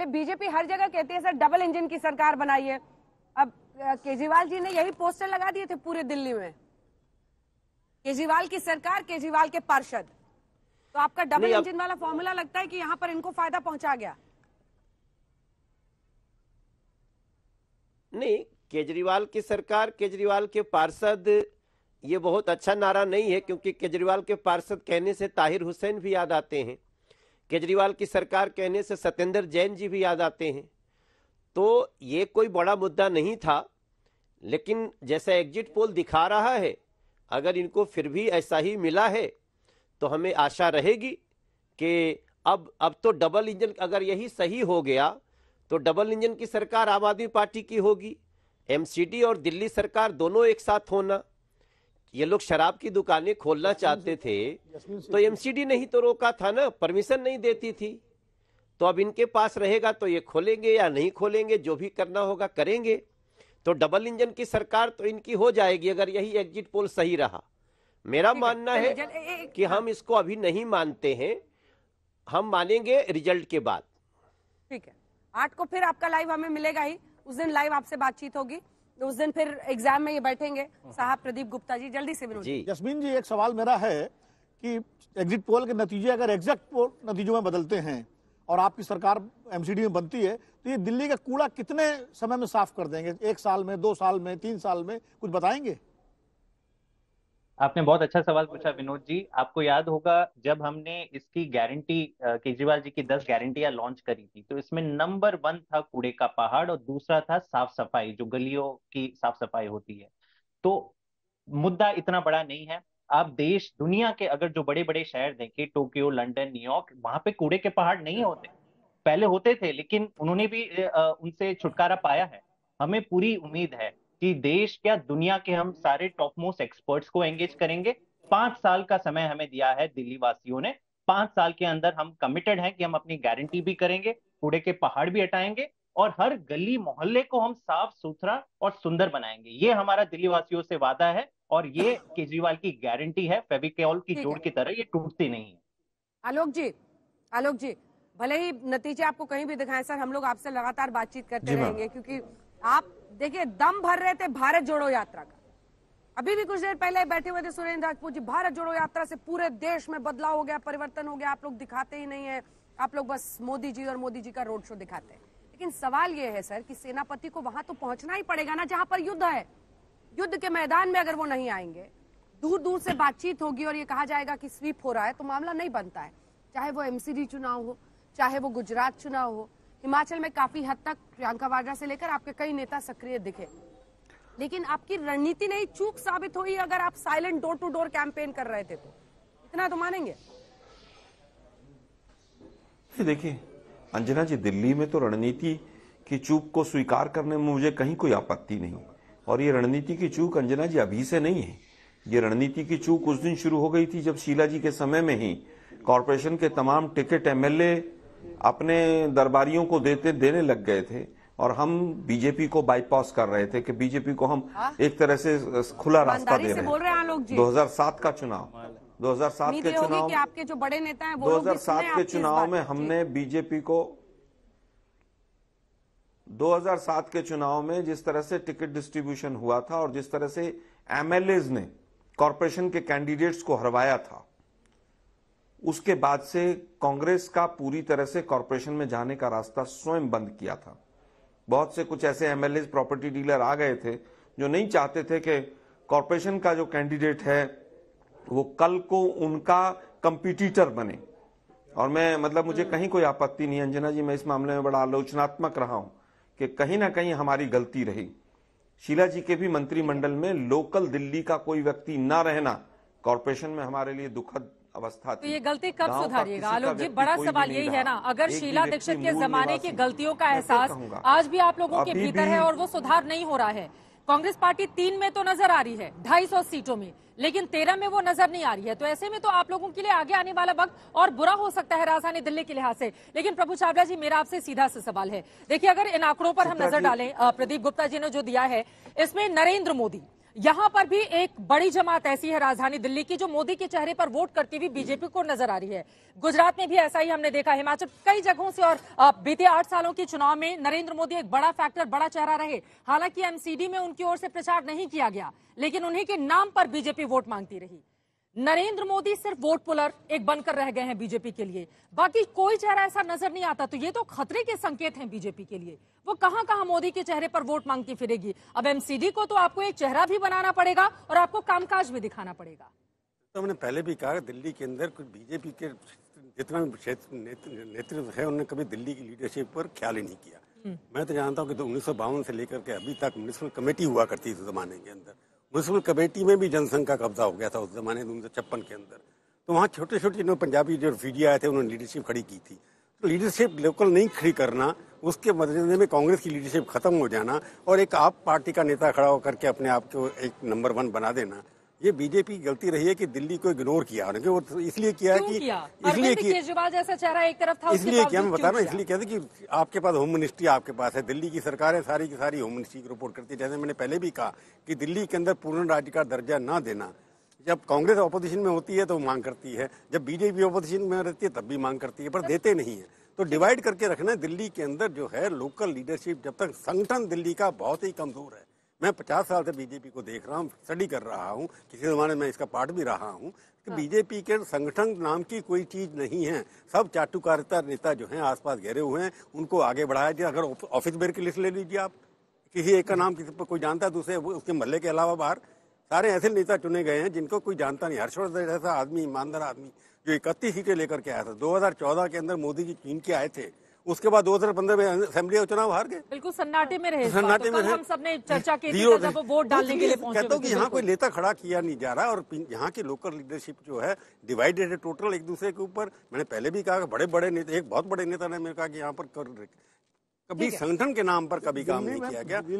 इसलिए बीजेपी हर जगह कहती है सर डबल इंजन की सरकार बनाई है अब केजरीवाल जी ने यही पोस्टर लगा दिए थे पूरे दिल्ली में केजरीवाल की सरकार केजरीवाल के पार्षद तो आपका डबल इंजन वाला फॉर्मूला लगता है कि यहाँ पर इनको फायदा पहुंचा गया नहीं केजरीवाल की सरकार केजरीवाल के पार्षद ये बहुत अच्छा नारा नहीं है क्योंकि केजरीवाल के पार्षद कहने से ताहिर हुसैन भी याद आते हैं केजरीवाल की सरकार कहने से सत्येंद्र जैन जी भी याद आते हैं तो ये कोई बड़ा मुद्दा नहीं था लेकिन जैसा एग्जिट पोल दिखा रहा है अगर इनको फिर भी ऐसा ही मिला है तो हमें आशा रहेगी कि अब अब तो डबल इंजन अगर यही सही हो गया तो डबल इंजन की सरकार आम आदमी पार्टी की होगी एमसीडी और दिल्ली सरकार दोनों एक साथ होना ये लोग शराब की दुकानें खोलना चाहते थे तो एमसीडी नहीं तो रोका था ना परमिशन नहीं देती थी तो अब इनके पास रहेगा तो ये खोलेंगे या नहीं खोलेंगे जो भी करना होगा करेंगे तो डबल इंजन की सरकार तो इनकी हो जाएगी अगर यही एग्जिट पोल सही रहा मेरा मानना है कि हम हाँ। इसको अभी नहीं मानते हैं हम मानेंगे रिजल्ट के बाद ठीक है आठ को फिर आपका लाइव हमें मिलेगा ही उस दिन लाइव आपसे बातचीत होगी उस दिन फिर एग्जाम में ये बैठेंगे साहब प्रदीप गुप्ता जी जल्दी से विनोद जसमीन जी एक सवाल मेरा है कि एग्जिट पोल के नतीजे अगर एग्जैक्ट पोल नतीजों में बदलते हैं और आपकी सरकार एमसीडी में बनती है तो ये दिल्ली का कूड़ा कितने समय में साफ कर देंगे एक साल में दो साल में तीन साल में कुछ बताएंगे आपने बहुत अच्छा सवाल पूछा विनोद जी आपको याद होगा जब हमने इसकी गारंटी केजरीवाल जी की दस गारंटियां लॉन्च करी थी तो इसमें नंबर वन था कूड़े का पहाड़ और दूसरा था साफ सफाई जो गलियों की साफ सफाई होती है तो मुद्दा इतना बड़ा नहीं है आप देश दुनिया के अगर जो बड़े बड़े शहर देखें टोक्यो लंदन न्यूयॉर्क वहां पे कूड़े के पहाड़ नहीं होते पहले होते थे लेकिन उन्होंने भी उनसे छुटकारा पाया है हमें पूरी उम्मीद है कि देश क्या दुनिया के हम सारे टॉप मोस्ट एक्सपर्ट्स को एंगेज करेंगे पांच साल का समय हमें दिया है दिल्ली वासियों ने पांच साल के अंदर हम कमिटेड हैं कि हम अपनी गारंटी भी करेंगे कूड़े के पहाड़ भी हटाएंगे और हर गली मोहल्ले को हम साफ सुथरा और सुंदर बनाएंगे ये हमारा दिल्ली वासियों से वादा है और ये केजरीवाल की गारंटी है फेविकॉल की जोड़ की तरह ये टूटती नहीं है आलोक जी आलोक जी भले ही नतीजे आपको कहीं भी दिखाएं सर हम लोग आपसे लगातार बातचीत करते रहेंगे क्योंकि आप देखिए दम भर रहे थे भारत जोड़ो यात्रा का अभी भी कुछ देर पहले बैठे हुए थे सुरेंद्र राजपूत जी भारत जोड़ो यात्रा से पूरे देश में बदलाव हो गया परिवर्तन हो गया आप लोग दिखाते ही नहीं है आप लोग बस मोदी जी और मोदी जी का रोड शो दिखाते हैं लेकिन सवाल यह है सर कि सेनापति को वहां तो पहुंचना ही पड़ेगा ना जहां पर युद्ध है युद्ध के मैदान में अगर वो नहीं आएंगे दूर दूर से बातचीत होगी और ये कहा जाएगा कि स्वीप हो रहा है तो मामला नहीं बनता है चाहे वो एमसीडी चुनाव हो चाहे वो गुजरात चुनाव हो हिमाचल में काफी हद तक प्रियंका वाड्रा से लेकर आपके कई नेता सक्रिय दिखे लेकिन आपकी रणनीति नहीं चूक साबित हुई अगर आप silent door to door campaign कर रहे थे तो इतना तो मानेंगे देखिए अंजना जी दिल्ली में तो रणनीति की चूक को स्वीकार करने में मुझे कहीं कोई आपत्ति नहीं और ये रणनीति की चूक अंजना जी अभी से नहीं है ये रणनीति की चूक उस दिन शुरू हो गई थी जब शीला जी के समय में ही कॉरपोरेशन के तमाम टिकट एमएलए अपने दरबारियों को देते देने लग गए थे और हम बीजेपी को बाईपास कर रहे थे कि बीजेपी को हम आ? हाँ? एक तरह से खुला रास्ता दे रहे हैं सात का चुनाव 2007 के चुनाव कि आपके जो बड़े नेता हैं वो 2007 के चुनाव में हमने बीजेपी को 2007 के चुनाव में जिस तरह से टिकट डिस्ट्रीब्यूशन हुआ था और जिस तरह से एमएलए ने कॉरपोरेशन के कैंडिडेट्स को हरवाया था उसके बाद से कांग्रेस का पूरी तरह से कॉरपोरेशन में जाने का रास्ता स्वयं बंद किया था बहुत से कुछ ऐसे एमएलए प्रॉपर्टी डीलर आ गए थे जो नहीं चाहते थे कि कॉरपोरेशन का जो कैंडिडेट है वो कल को उनका कंपिटिटर बने और मैं मतलब मुझे हम्म। कहीं कोई आपत्ति नहीं अंजना जी मैं इस मामले में बड़ा आलोचनात्मक रहा हूं कि कहीं ना कहीं हमारी गलती रही शीला जी के भी मंत्रिमंडल में लोकल दिल्ली का कोई व्यक्ति ना रहना कॉरपोरेशन में हमारे लिए दुखद अवस्था तो थी तो ये गलती कब सुधारिएगा आलोक जी बड़ा सवाल यही है ना अगर शीला दीक्षित के जमाने की गलतियों का एहसास आज भी आप लोगों के भीतर है और वो सुधार नहीं हो रहा है कांग्रेस पार्टी तीन में तो नजर आ रही है ढाई सौ सीटों में लेकिन तेरह में वो नजर नहीं आ रही है तो ऐसे में तो आप लोगों के लिए आगे आने वाला वक्त और बुरा हो सकता है राजधानी दिल्ली के लिहाज से लेकिन प्रभु चावला जी मेरा आपसे सीधा से सवाल है देखिए अगर इन आंकड़ों पर हम नजर डालें प्रदीप गुप्ता जी ने जो दिया है इसमें नरेंद्र मोदी यहां पर भी एक बड़ी जमात ऐसी है राजधानी दिल्ली की जो मोदी के चेहरे पर वोट करती हुई बीजेपी को नजर आ रही है गुजरात में भी ऐसा ही हमने देखा हिमाचल कई जगहों से और बीते आठ सालों के चुनाव में नरेंद्र मोदी एक बड़ा फैक्टर बड़ा चेहरा रहे हालांकि एमसीडी में उनकी ओर से प्रचार नहीं किया गया लेकिन उन्हीं के नाम पर बीजेपी वोट मांगती रही नरेंद्र मोदी सिर्फ वोट पुलर एक बनकर रह गए हैं बीजेपी के लिए बाकी कोई चेहरा ऐसा नजर नहीं आता तो ये तो खतरे के संकेत हैं बीजेपी के लिए वो कहां कहां मोदी के चेहरे पर वोट मांगती फिरेगी अब एमसीडी को तो आपको एक चेहरा भी बनाना पड़ेगा और आपको कामकाज भी दिखाना पड़ेगा तो हमने पहले भी कहा दिल्ली के अंदर कुछ बीजेपी के जितना नेतृत्व है उन्होंने कभी दिल्ली की लीडरशिप पर ख्याल ही नहीं किया हम्म। मैं तो जानता हूँ कि तो उन्नीस से लेकर के अभी तक म्यूनिसिपल कमेटी हुआ करती थी जमाने के अंदर मुसल कमेटी में भी जनसंघ का कब्जा हो गया था उस जमाने में उन्नीस के अंदर तो वहाँ छोटे छोटे जो पंजाबी जो रिफ्यूजी आए थे उन्होंने लीडरशिप खड़ी की थी तो लीडरशिप लोकल नहीं खड़ी करना उसके मद्देनजर में कांग्रेस की लीडरशिप खत्म हो जाना और एक आप पार्टी का नेता खड़ा होकर के अपने आप को एक नंबर वन बना देना ये बीजेपी की गलती रही है कि दिल्ली को इग्नोर किया उन्होंने वो तो इसलिए किया कि इसलिए कि केजरीवाल जैसा चेहरा एक तरफ था इसलिए क्या मैं बता रहा इसलिए कहते कि आपके पास होम मिनिस्ट्री आपके पास है दिल्ली की सरकार है सारी की सारी होम मिनिस्ट्री की रिपोर्ट करती है जैसे मैंने पहले भी कहा कि दिल्ली के अंदर पूर्ण राज्य का दर्जा ना देना जब कांग्रेस अपोजिशन में होती है तो मांग करती है जब बीजेपी अपोजिशन में रहती है तब भी मांग करती है पर देते नहीं है तो डिवाइड करके रखना दिल्ली के अंदर जो है लोकल लीडरशिप जब तक संगठन दिल्ली का बहुत ही कमजोर है मैं पचास साल से बीजेपी को देख रहा हूँ स्टडी कर रहा हूँ किसी जमाने में इसका पार्ट भी रहा हूँ कि बीजेपी हाँ। के संगठन नाम की कोई चीज नहीं है सब चाटुकारिता नेता जो हैं आसपास घेरे हुए हैं उनको आगे बढ़ाया जाए अगर ऑफिस बेर की लिस्ट ले लीजिए आप किसी एक का नाम किसी पर कोई जानता है दूसरे तो उसके महल्ले के अलावा बाहर सारे ऐसे नेता चुने गए हैं जिनको कोई जानता नहीं हर्षवर्धन जैसा आदमी ईमानदार आदमी जो इकतीस सीटें लेकर के आया था दो के अंदर मोदी जी चीन के आए थे उसके बाद 2015 में असेंबली चुनाव हार गए बिल्कुल सन्नाटे में रहे सन्नाटे में हम सबने चर्चा की थी वो वोट डालने के लिए तो कहता हूँ कि यहाँ कोई नेता खड़ा किया नहीं जा रहा और यहाँ की लोकल लीडरशिप जो है डिवाइडेड है टोटल एक दूसरे के ऊपर मैंने पहले भी कहा बड़े बड़े नेता एक बहुत बड़े नेता ने मैंने कहा कि यहाँ पर कभी संगठन के नाम पर कभी काम नहीं किया गया